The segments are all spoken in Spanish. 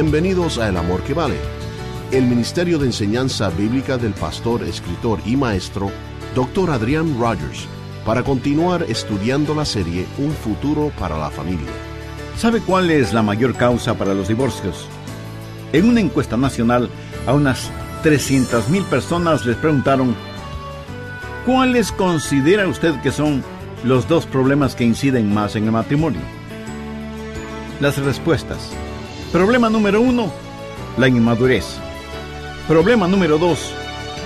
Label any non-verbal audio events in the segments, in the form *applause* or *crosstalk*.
Bienvenidos a El Amor que Vale, el Ministerio de Enseñanza Bíblica del pastor, escritor y maestro, Dr. Adrián Rogers, para continuar estudiando la serie Un futuro para la familia. ¿Sabe cuál es la mayor causa para los divorcios? En una encuesta nacional, a unas 300.000 personas les preguntaron, ¿cuáles considera usted que son los dos problemas que inciden más en el matrimonio? Las respuestas Problema número uno, la inmadurez. Problema número dos,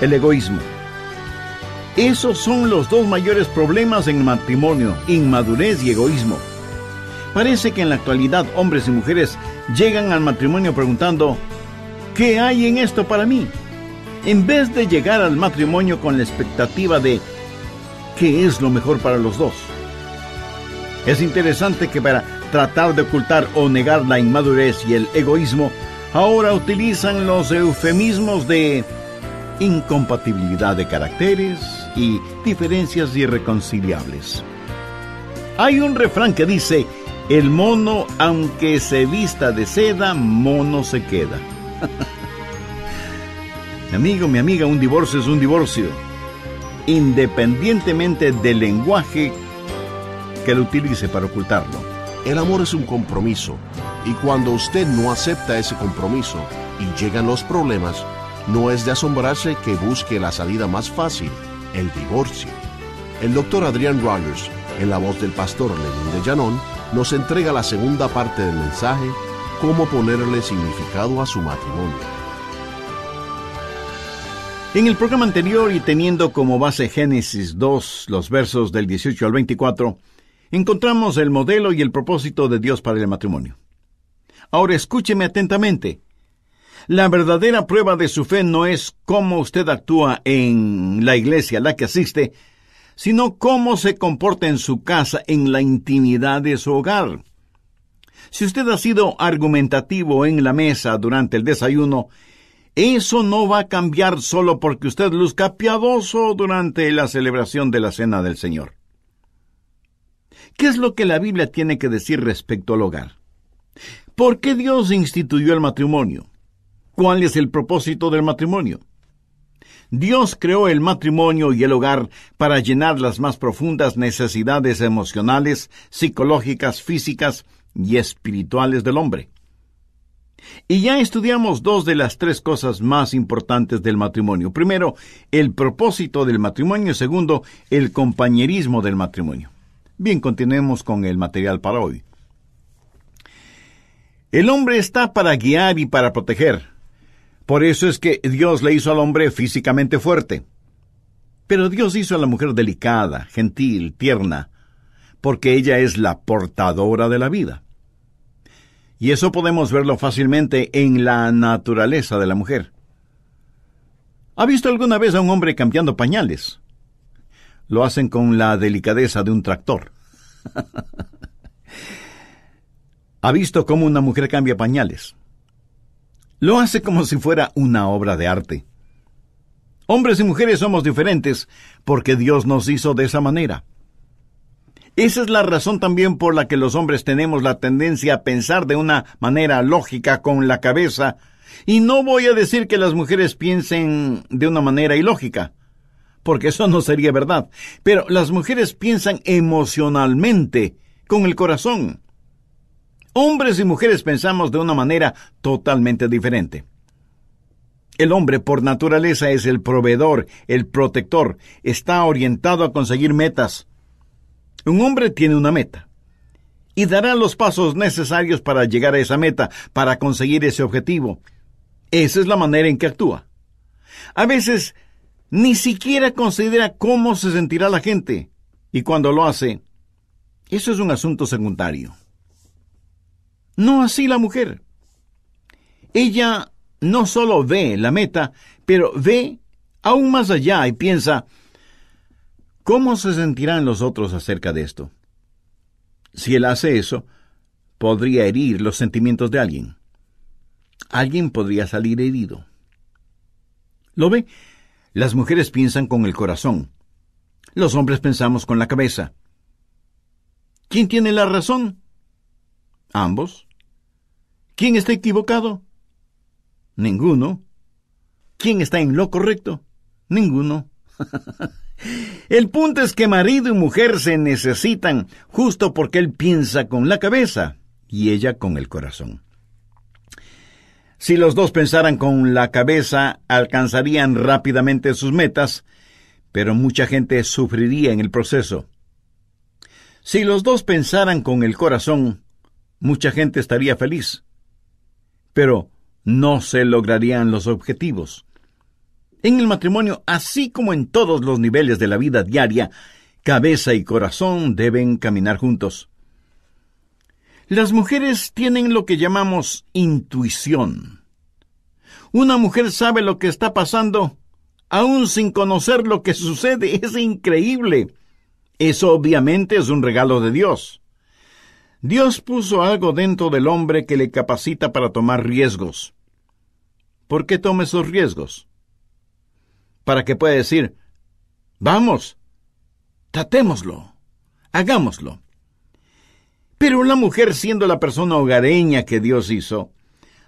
el egoísmo. Esos son los dos mayores problemas en matrimonio, inmadurez y egoísmo. Parece que en la actualidad hombres y mujeres llegan al matrimonio preguntando, ¿qué hay en esto para mí? En vez de llegar al matrimonio con la expectativa de, ¿qué es lo mejor para los dos? Es interesante que para tratar de ocultar o negar la inmadurez y el egoísmo, ahora utilizan los eufemismos de incompatibilidad de caracteres y diferencias irreconciliables. Hay un refrán que dice, el mono aunque se vista de seda, mono se queda. *laughs* mi amigo, mi amiga, un divorcio es un divorcio, independientemente del lenguaje que lo utilice para ocultarlo. El amor es un compromiso y cuando usted no acepta ese compromiso y llegan los problemas, no es de asombrarse que busque la salida más fácil, el divorcio. El doctor Adrián Rogers, en la voz del pastor Lenin de Llanón, nos entrega la segunda parte del mensaje, cómo ponerle significado a su matrimonio. En el programa anterior y teniendo como base Génesis 2, los versos del 18 al 24, encontramos el modelo y el propósito de Dios para el matrimonio. Ahora escúcheme atentamente. La verdadera prueba de su fe no es cómo usted actúa en la iglesia a la que asiste, sino cómo se comporta en su casa, en la intimidad de su hogar. Si usted ha sido argumentativo en la mesa durante el desayuno, eso no va a cambiar solo porque usted luzca piadoso durante la celebración de la Cena del Señor. ¿Qué es lo que la Biblia tiene que decir respecto al hogar? ¿Por qué Dios instituyó el matrimonio? ¿Cuál es el propósito del matrimonio? Dios creó el matrimonio y el hogar para llenar las más profundas necesidades emocionales, psicológicas, físicas y espirituales del hombre. Y ya estudiamos dos de las tres cosas más importantes del matrimonio. Primero, el propósito del matrimonio. Segundo, el compañerismo del matrimonio. Bien, continuemos con el material para hoy. El hombre está para guiar y para proteger. Por eso es que Dios le hizo al hombre físicamente fuerte. Pero Dios hizo a la mujer delicada, gentil, tierna, porque ella es la portadora de la vida. Y eso podemos verlo fácilmente en la naturaleza de la mujer. ¿Ha visto alguna vez a un hombre cambiando pañales? lo hacen con la delicadeza de un tractor. *laughs* ha visto cómo una mujer cambia pañales. Lo hace como si fuera una obra de arte. Hombres y mujeres somos diferentes porque Dios nos hizo de esa manera. Esa es la razón también por la que los hombres tenemos la tendencia a pensar de una manera lógica con la cabeza, y no voy a decir que las mujeres piensen de una manera ilógica, porque eso no sería verdad. Pero las mujeres piensan emocionalmente, con el corazón. Hombres y mujeres pensamos de una manera totalmente diferente. El hombre por naturaleza es el proveedor, el protector, está orientado a conseguir metas. Un hombre tiene una meta y dará los pasos necesarios para llegar a esa meta, para conseguir ese objetivo. Esa es la manera en que actúa. A veces ni siquiera considera cómo se sentirá la gente. Y cuando lo hace, eso es un asunto secundario. No así la mujer. Ella no solo ve la meta, pero ve aún más allá y piensa, ¿cómo se sentirán los otros acerca de esto? Si él hace eso, podría herir los sentimientos de alguien. Alguien podría salir herido. ¿Lo ve? Las mujeres piensan con el corazón. Los hombres pensamos con la cabeza. ¿Quién tiene la razón? Ambos. ¿Quién está equivocado? Ninguno. ¿Quién está en lo correcto? Ninguno. *laughs* el punto es que marido y mujer se necesitan justo porque él piensa con la cabeza y ella con el corazón. Si los dos pensaran con la cabeza, alcanzarían rápidamente sus metas, pero mucha gente sufriría en el proceso. Si los dos pensaran con el corazón, mucha gente estaría feliz, pero no se lograrían los objetivos. En el matrimonio, así como en todos los niveles de la vida diaria, cabeza y corazón deben caminar juntos. Las mujeres tienen lo que llamamos intuición. Una mujer sabe lo que está pasando, aún sin conocer lo que sucede. *laughs* Es increíble. Eso obviamente es un regalo de Dios. Dios puso algo dentro del hombre que le capacita para tomar riesgos. ¿Por qué toma esos riesgos? Para que pueda decir, vamos, tratémoslo, hagámoslo. Pero una mujer, siendo la persona hogareña que Dios hizo,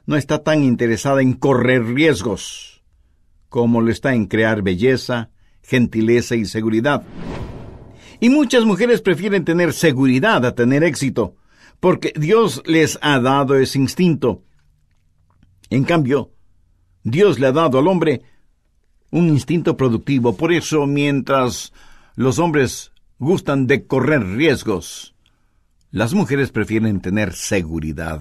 no está tan interesada en correr riesgos como lo está en crear belleza, gentileza y seguridad. Y muchas mujeres prefieren tener seguridad a tener éxito, porque Dios les ha dado ese instinto. En cambio, Dios le ha dado al hombre un instinto productivo. Por eso, mientras los hombres gustan de correr riesgos, las mujeres prefieren tener seguridad.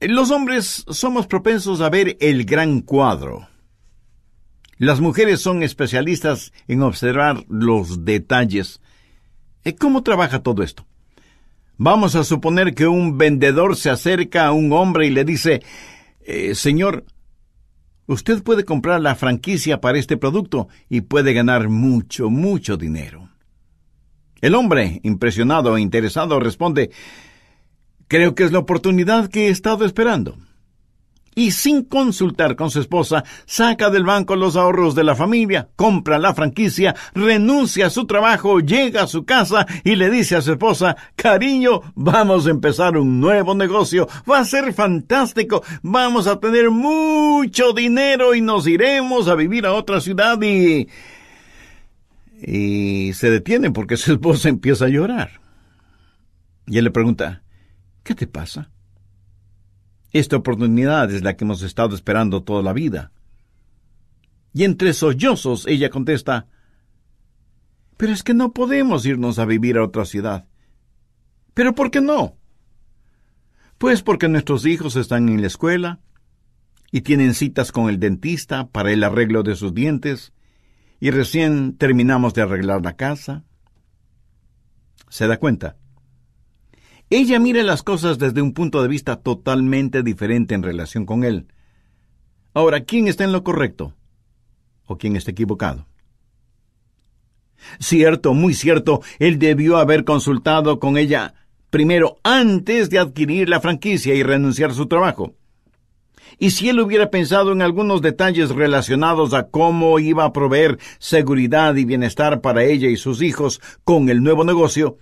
Los hombres somos propensos a ver el gran cuadro. Las mujeres son especialistas en observar los detalles. Eh, ¿Cómo trabaja todo esto? Vamos a suponer que un vendedor se acerca a un hombre y le dice, eh, Señor, usted puede comprar la franquicia para este producto y puede ganar mucho, mucho dinero. El hombre, impresionado e interesado, responde, Creo que es la oportunidad que he estado esperando. Y sin consultar con su esposa, saca del banco los ahorros de la familia, compra la franquicia, renuncia a su trabajo, llega a su casa y le dice a su esposa, cariño, vamos a empezar un nuevo negocio, va a ser fantástico, vamos a tener mucho dinero y nos iremos a vivir a otra ciudad y y se detiene porque *laughs* su esposa empieza a llorar. Y él le pregunta, ¿qué te pasa? Esta oportunidad es la que hemos estado esperando toda la vida. Y entre sollozos ella contesta, Pero es que no podemos irnos a vivir a otra ciudad. ¿Pero por qué no? Pues porque nuestros hijos están en la escuela y tienen citas con el dentista para el arreglo de sus dientes y recién terminamos de arreglar la casa. ¿Se da cuenta? Ella mira las cosas desde un punto de vista totalmente diferente en relación con él. Ahora, ¿quién está en lo correcto? ¿O quién está equivocado? Cierto, muy cierto, él debió haber consultado con ella primero antes de adquirir la franquicia y renunciar a su trabajo. Y si él hubiera pensado en algunos detalles relacionados a cómo iba a proveer seguridad y bienestar para ella y sus hijos con el nuevo negocio,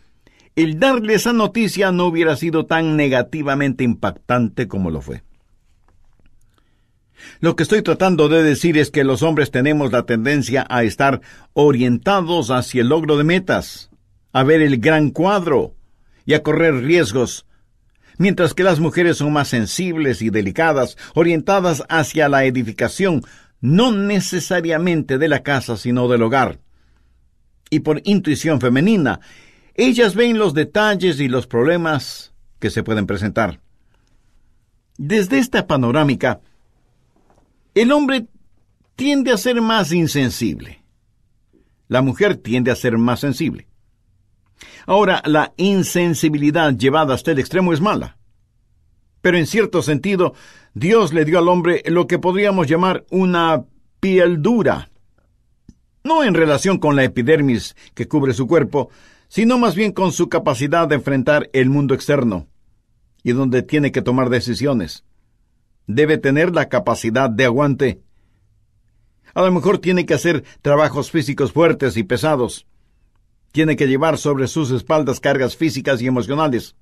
el darle esa noticia no hubiera sido tan negativamente impactante como lo fue. Lo que estoy tratando de decir es que los hombres tenemos la tendencia a estar orientados hacia el logro de metas, a ver el gran cuadro y a correr riesgos mientras que las mujeres son más sensibles y delicadas, orientadas hacia la edificación, no necesariamente de la casa, sino del hogar. Y por intuición femenina, ellas ven los detalles y los problemas que se pueden presentar. Desde esta panorámica, el hombre tiende a ser más insensible. La mujer tiende a ser más sensible. Ahora, la insensibilidad llevada hasta el extremo es mala. Pero en cierto sentido, Dios le dio al hombre lo que podríamos llamar una piel dura. No en relación con la epidermis que cubre su cuerpo, sino más bien con su capacidad de enfrentar el mundo externo y donde tiene que tomar decisiones. Debe tener la capacidad de aguante. A lo mejor tiene que hacer trabajos físicos fuertes y pesados tiene que llevar sobre sus espaldas cargas físicas y emocionales.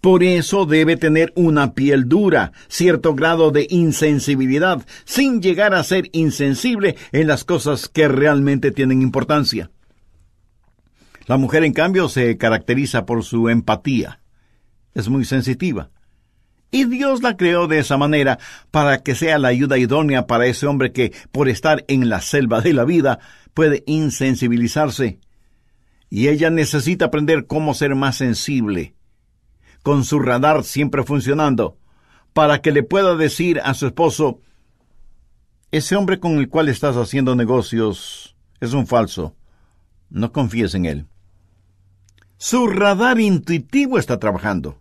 Por eso debe tener una piel dura, cierto grado de insensibilidad, sin llegar a ser insensible en las cosas que realmente tienen importancia. La mujer, en cambio, se caracteriza por su empatía. Es muy sensitiva. Y Dios la creó de esa manera para que sea la ayuda idónea para ese hombre que, por estar en la selva de la vida, puede insensibilizarse y ella necesita aprender cómo ser más sensible, con su radar siempre funcionando, para que le pueda decir a su esposo, ese hombre con el cual estás haciendo negocios es un falso, no confíes en él. Su radar intuitivo está trabajando.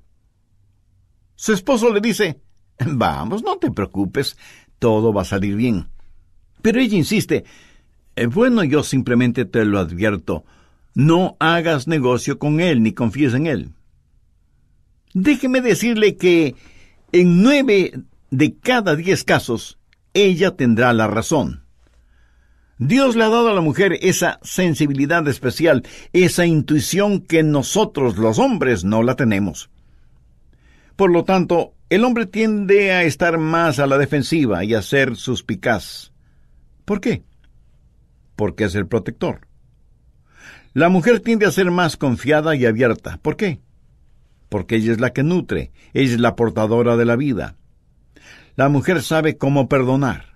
Su esposo le dice, vamos, no te preocupes, todo va a salir bien. Pero ella insiste, eh, bueno, yo simplemente te lo advierto, no hagas negocio con él ni confíes en él. Déjeme decirle que en nueve de cada diez casos ella tendrá la razón. Dios le ha dado a la mujer esa sensibilidad especial, esa intuición que nosotros los hombres no la tenemos. Por lo tanto, el hombre tiende a estar más a la defensiva y a ser suspicaz. ¿Por qué? Porque es el protector. La mujer tiende a ser más confiada y abierta. ¿Por qué? Porque ella es la que nutre, ella es la portadora de la vida. La mujer sabe cómo perdonar.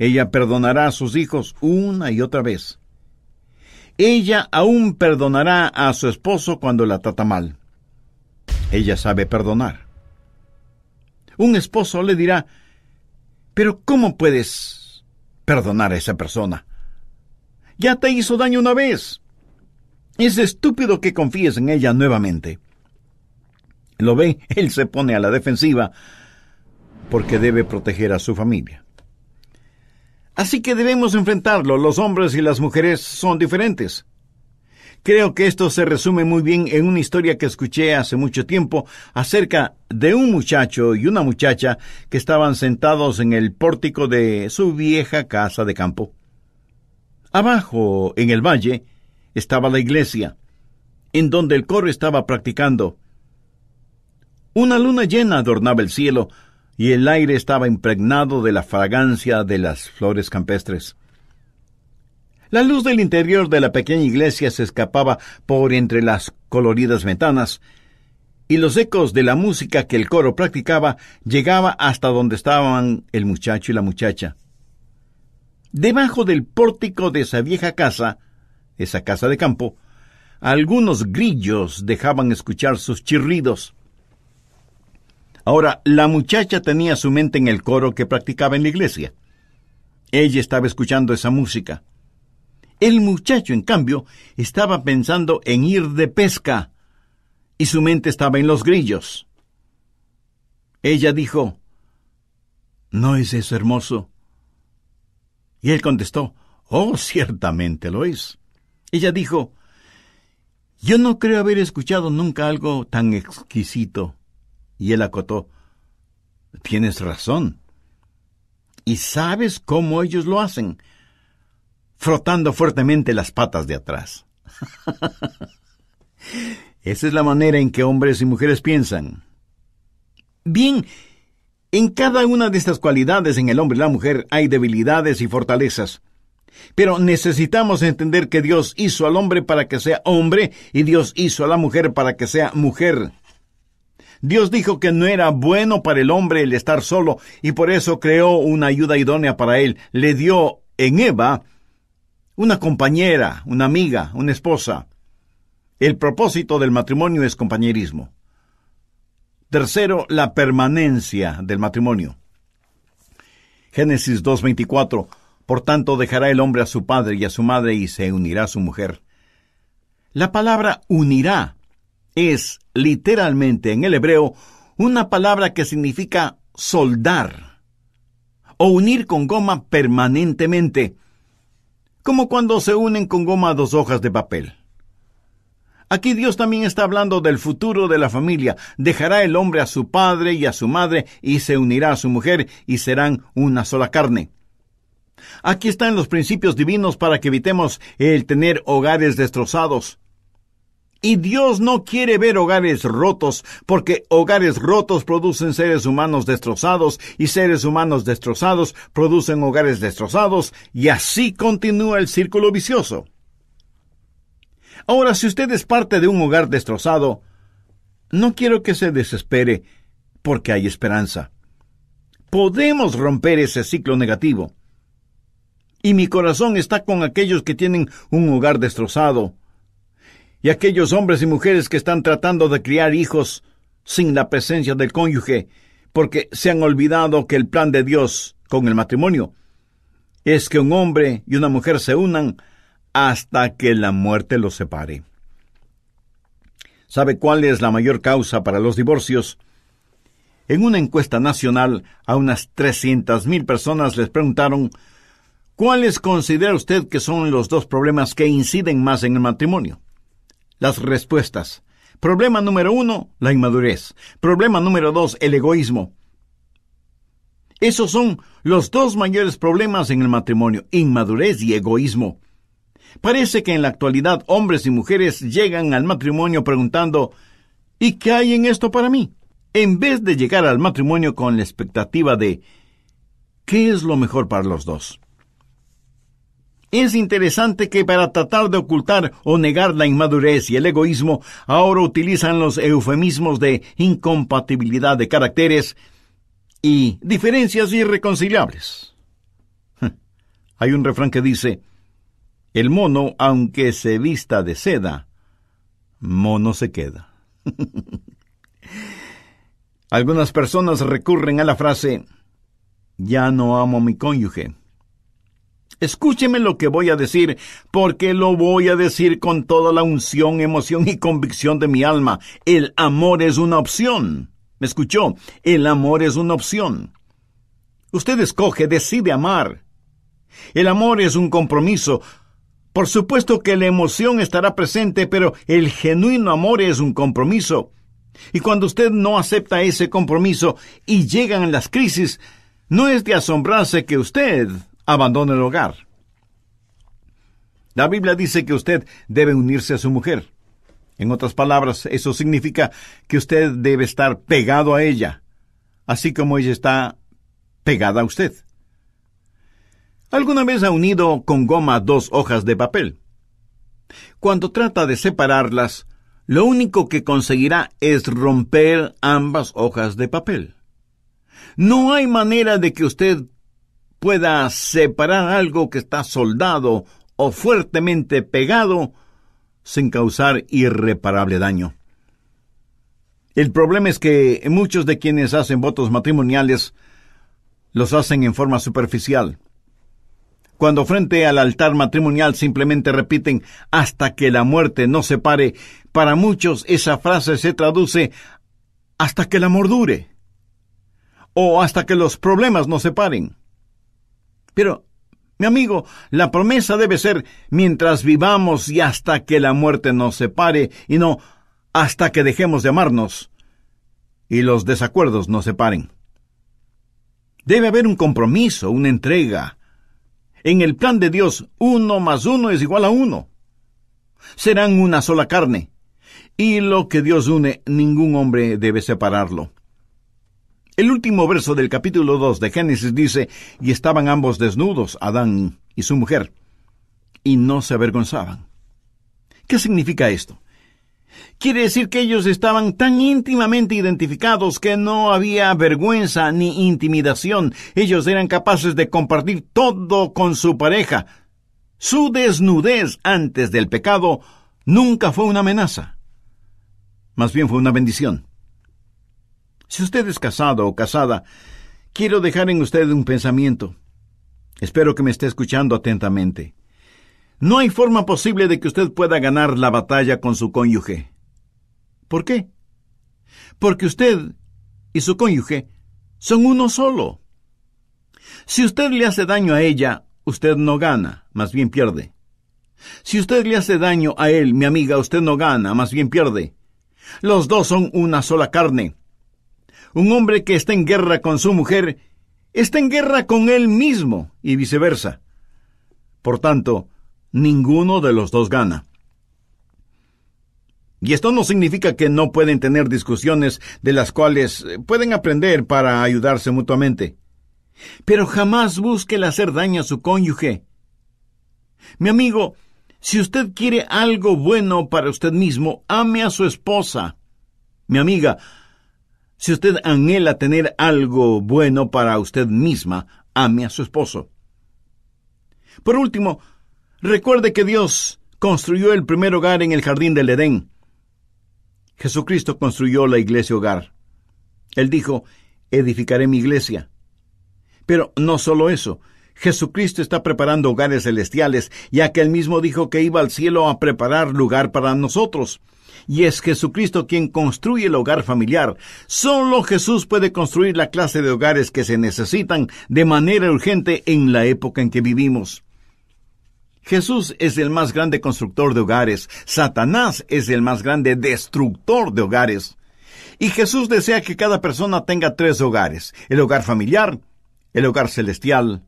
Ella perdonará a sus hijos una y otra vez. Ella aún perdonará a su esposo cuando la trata mal. Ella sabe perdonar. Un esposo le dirá, pero ¿cómo puedes perdonar a esa persona? Ya te hizo daño una vez. Es estúpido que confíes en ella nuevamente. Lo ve, *laughs* él se pone a la defensiva porque debe proteger a su familia. Así que debemos enfrentarlo. Los hombres y las mujeres son diferentes. Creo que esto se resume muy bien en una historia que escuché hace mucho tiempo acerca de un muchacho y una muchacha que estaban sentados en el pórtico de su vieja casa de campo. Abajo, en el valle, estaba la iglesia, en donde el coro estaba practicando. Una luna llena adornaba el cielo, y el aire estaba impregnado de la fragancia de las flores campestres. La luz del interior de la pequeña iglesia se escapaba por entre las coloridas ventanas, y los ecos de la música que el coro practicaba llegaba hasta donde estaban el muchacho y la muchacha. Debajo del pórtico de esa vieja casa esa casa de campo, algunos grillos dejaban escuchar sus chirridos. Ahora, la muchacha tenía su mente en el coro que practicaba en la iglesia. Ella estaba escuchando esa música. El muchacho, en cambio, estaba pensando en ir de pesca y su mente estaba en los grillos. Ella dijo, ¿No es eso hermoso? Y él contestó, Oh, ciertamente lo es. Ella dijo, yo no creo haber escuchado nunca algo tan exquisito. Y él acotó, tienes razón. Y sabes cómo ellos lo hacen, frotando fuertemente las patas de atrás. *laughs* Esa es la manera en que hombres y mujeres piensan. Bien, en cada una de estas cualidades en el hombre y la mujer hay debilidades y fortalezas. Pero necesitamos entender que Dios hizo al hombre para que sea hombre y Dios hizo a la mujer para que sea mujer. Dios dijo que no era bueno para el hombre el estar solo y por eso creó una ayuda idónea para él. Le dio en Eva una compañera, una amiga, una esposa. El propósito del matrimonio es compañerismo. Tercero, la permanencia del matrimonio. Génesis 2.24 por tanto, dejará el hombre a su padre y a su madre y se unirá a su mujer. La palabra unirá es literalmente en el hebreo una palabra que significa soldar o unir con goma permanentemente, como cuando se unen con goma dos hojas de papel. Aquí Dios también está hablando del futuro de la familia. Dejará el hombre a su padre y a su madre y se unirá a su mujer y serán una sola carne. Aquí están los principios divinos para que evitemos el tener hogares destrozados. Y Dios no quiere ver hogares rotos, porque hogares rotos producen seres humanos destrozados y seres humanos destrozados producen hogares destrozados y así continúa el círculo vicioso. Ahora, si usted es parte de un hogar destrozado, no quiero que se desespere, porque hay esperanza. Podemos romper ese ciclo negativo y mi corazón está con aquellos que tienen un hogar destrozado, y aquellos hombres y mujeres que están tratando de criar hijos sin la presencia del cónyuge, porque se han olvidado que el plan de Dios con el matrimonio es que un hombre y una mujer se unan hasta que la muerte los separe. ¿Sabe cuál es la mayor causa para los divorcios? En una encuesta nacional a unas 300.000 personas les preguntaron ¿Cuáles considera usted que son los dos problemas que inciden más en el matrimonio? Las respuestas. Problema número uno, la inmadurez. Problema número dos, el egoísmo. Esos son los dos mayores problemas en el matrimonio, inmadurez y egoísmo. Parece que en la actualidad hombres y mujeres llegan al matrimonio preguntando ¿Y qué hay en esto para mí? En vez de llegar al matrimonio con la expectativa de ¿qué es lo mejor para los dos? Es interesante que para tratar de ocultar o negar la inmadurez y el egoísmo, ahora utilizan los eufemismos de incompatibilidad de caracteres y diferencias irreconciliables. Hm. Hay un refrán que dice, el mono, aunque se vista de seda, mono se queda. *laughs* Algunas personas recurren a la frase, ya no amo a mi cónyuge Escúcheme lo que voy a decir, porque lo voy a decir con toda la unción, emoción y convicción de mi alma. El amor es una opción. ¿Me escuchó? El amor es una opción. Usted escoge, decide amar. El amor es un compromiso. Por supuesto que la emoción estará presente, pero el genuino amor es un compromiso. Y cuando usted no acepta ese compromiso y llegan las crisis, no es de asombrarse que usted abandone el hogar. La Biblia dice que usted debe unirse a su mujer. En otras palabras, eso significa que usted debe estar pegado a ella, así como ella está pegada a usted. ¿Alguna vez ha unido con goma dos hojas de papel? Cuando trata de separarlas, lo único que conseguirá es romper ambas hojas de papel. No hay manera de que usted pueda separar algo que está soldado o fuertemente pegado sin causar irreparable daño. El problema es que muchos de quienes hacen votos matrimoniales los hacen en forma superficial. Cuando frente al altar matrimonial simplemente repiten hasta que la muerte se separe, para muchos esa frase se traduce hasta que el amor dure o hasta que los problemas se separen. Pero, mi amigo, la promesa debe ser mientras vivamos y hasta que la muerte nos separe, y no hasta que dejemos de amarnos y los desacuerdos nos separen. Debe haber un compromiso, una entrega. En el plan de Dios, uno más uno es igual a uno. Serán una sola carne. Y lo que Dios une, ningún hombre debe separarlo. El último verso del capítulo 2 de Génesis dice, y estaban ambos desnudos, Adán y su mujer, y no se avergonzaban. ¿Qué significa esto? Quiere decir que ellos estaban tan íntimamente identificados que no había vergüenza ni intimidación. Ellos eran capaces de compartir todo con su pareja. Su desnudez antes del pecado nunca fue una amenaza. Más bien fue una bendición. Si usted es casado o casada, quiero dejar en usted un pensamiento. Espero que me esté escuchando atentamente. No hay forma posible de que usted pueda ganar la batalla con su cónyuge. ¿Por qué? Porque usted y su cónyuge son uno solo. Si usted le hace daño a ella, usted no gana, más bien pierde. Si usted le hace daño a él, mi amiga, usted no gana, más bien pierde. Los dos son una sola carne. Un hombre que está en guerra con su mujer está en guerra con él mismo y viceversa. Por tanto, ninguno de los dos gana. Y esto no significa que no pueden tener discusiones de las cuales eh, pueden aprender para ayudarse mutuamente. Pero jamás busque hacer daño a su cónyuge. Mi amigo, si usted quiere algo bueno para usted mismo, ame a su esposa. Mi amiga, si usted anhela tener algo bueno para usted misma, ame a su esposo. Por último, recuerde que Dios construyó el primer hogar en el jardín del Edén. Jesucristo construyó la iglesia hogar. Él dijo, edificaré mi iglesia. Pero no solo eso, Jesucristo está preparando hogares celestiales, ya que él mismo dijo que iba al cielo a preparar lugar para nosotros. Y es Jesucristo quien construye el hogar familiar. Solo Jesús puede construir la clase de hogares que se necesitan de manera urgente en la época en que vivimos. Jesús es el más grande constructor de hogares. Satanás es el más grande destructor de hogares. Y Jesús desea que cada persona tenga tres hogares, el hogar familiar, el hogar celestial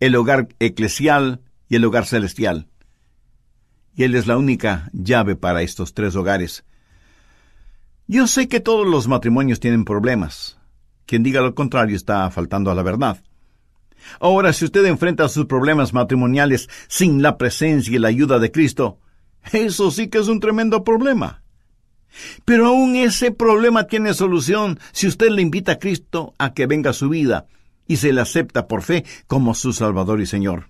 el hogar eclesial y el hogar celestial. Y Él es la única llave para estos tres hogares. Yo sé que todos los matrimonios tienen problemas. Quien diga lo contrario está faltando a la verdad. Ahora, si usted enfrenta sus problemas matrimoniales sin la presencia y la ayuda de Cristo, eso sí que es un tremendo problema. Pero aún ese problema tiene solución si usted le invita a Cristo a que venga a su vida y se le acepta por fe como su Salvador y Señor.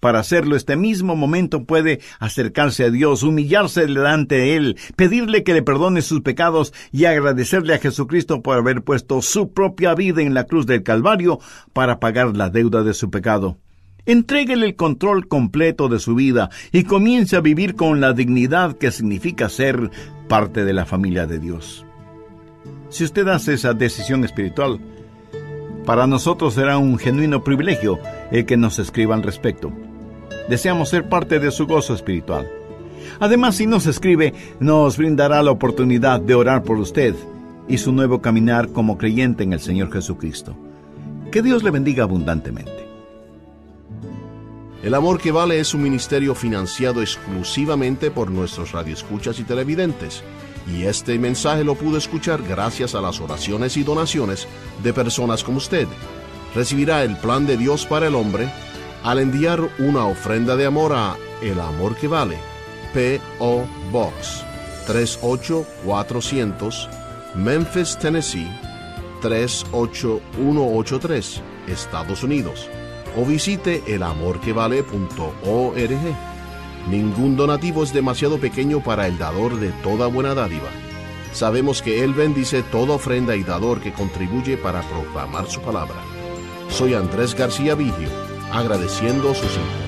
Para hacerlo, este mismo momento puede acercarse a Dios, humillarse delante de Él, pedirle que le perdone sus pecados y agradecerle a Jesucristo por haber puesto su propia vida en la cruz del Calvario para pagar la deuda de su pecado. Entréguele el control completo de su vida y comience a vivir con la dignidad que significa ser parte de la familia de Dios. Si usted hace esa decisión espiritual, para nosotros será un genuino privilegio el que nos escriba al respecto. Deseamos ser parte de su gozo espiritual. Además, si nos escribe, nos brindará la oportunidad de orar por usted y su nuevo caminar como creyente en el Señor Jesucristo. Que Dios le bendiga abundantemente. El Amor que Vale es un ministerio financiado exclusivamente por nuestros radioescuchas y televidentes y este mensaje lo pudo escuchar gracias a las oraciones y donaciones de personas como usted. Recibirá el plan de Dios para el hombre al enviar una ofrenda de amor a El Amor que Vale, P.O. Box 38400, Memphis, Tennessee 38183, Estados Unidos. O visite elamorquevale.org. Ningún donativo es demasiado pequeño para el dador de toda buena dádiva. Sabemos que Él bendice toda ofrenda y dador que contribuye para proclamar su palabra. Soy Andrés García Vigio, agradeciendo sus